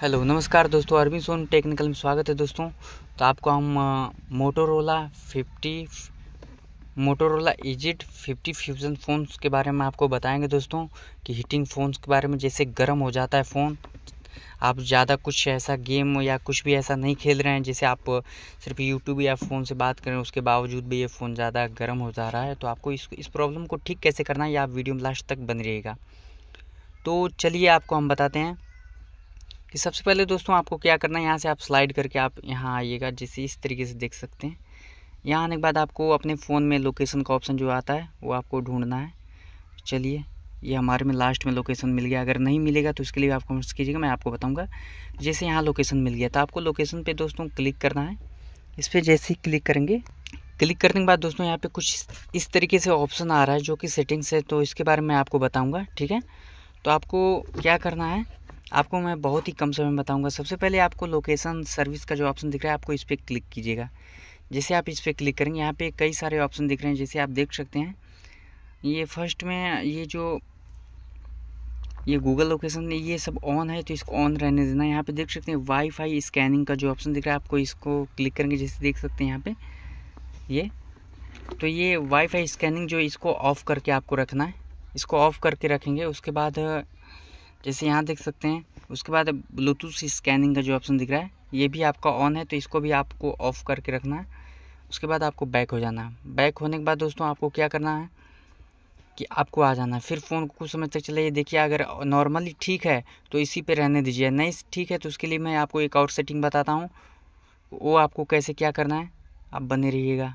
hello नमस्कार दोस्तों अरविंद सोन technical में स्वागत है दोस्तों तो आपको हम मोटोरोला फिफ्टी मोटोरोला इजिट फिफ्टी फ्यूजन फ़ोन्स के बारे में आपको बताएंगे दोस्तों कि हीटिंग फ़ोन्स के बारे में जैसे गर्म हो जाता है फ़ोन आप ज़्यादा कुछ ऐसा गेम या कुछ भी ऐसा नहीं खेल रहे हैं जैसे आप सिर्फ यूट्यूब या फ़ोन से बात करें उसके बावजूद भी ये फ़ोन ज़्यादा गर्म हो जा रहा है तो आपको इस इस प्रॉब्लम को ठीक कैसे करना है या आप वीडियो में लास्ट तक बन रहेगा तो चलिए आपको हम बताते हैं कि सबसे पहले दोस्तों आपको क्या करना है यहाँ से आप स्लाइड करके आप यहाँ आइएगा जिसे इस तरीके से देख सकते हैं यहाँ आने के बाद आपको अपने फ़ोन में लोकेशन का ऑप्शन जो आता है वो आपको ढूंढना है चलिए ये हमारे में लास्ट में लोकेशन मिल गया अगर नहीं मिलेगा तो इसके लिए आप कमेंट्स कीजिएगा मैं आपको बताऊँगा जैसे यहाँ लोकेशन मिल गया तो आपको लोकेशन पर दोस्तों क्लिक करना है इस पर जैसे ही क्लिक करेंगे क्लिक करने के बाद दोस्तों यहाँ पे कुछ इस तरीके से ऑप्शन आ रहा है जो कि सेटिंग्स है तो इसके बारे में आपको बताऊँगा ठीक है तो आपको क्या करना है आपको मैं बहुत ही कम समय में बताऊंगा सबसे पहले आपको लोकेशन सर्विस का जो ऑप्शन दिख रहा है आपको इस पर क्लिक कीजिएगा जैसे आप इस पर क्लिक करेंगे यहाँ पे कई सारे ऑप्शन दिख रहे हैं जैसे आप देख सकते हैं ये फर्स्ट में ये जो ये गूगल लोकेशन ये सब ऑन है तो इसको ऑन रहने देना यहाँ पे देख सकते हैं वाईफाई स्कैनिंग का जो ऑप्शन दिख रहा है आपको इसको क्लिक करेंगे जैसे देख सकते हैं यहाँ पे ये तो ये वाईफाई स्कैनिंग जो इसको ऑफ़ करके आपको रखना है इसको ऑफ़ करके रखेंगे उसके बाद जैसे यहाँ देख सकते हैं उसके बाद ब्लूटूथ स्कैनिंग का जो ऑप्शन दिख रहा है ये भी आपका ऑन है तो इसको भी आपको ऑफ़ करके रखना है उसके बाद आपको बैक हो जाना है बैक होने के बाद दोस्तों आपको क्या करना है कि आपको आ जाना है फिर फ़ोन को कुछ समय तक चलाइए देखिए अगर नॉर्मली ठीक है तो इसी पे रहने दीजिए नहीं ठीक है तो उसके लिए मैं आपको एक आउट सेटिंग बताता हूँ वो आपको कैसे क्या करना है आप बने रहिएगा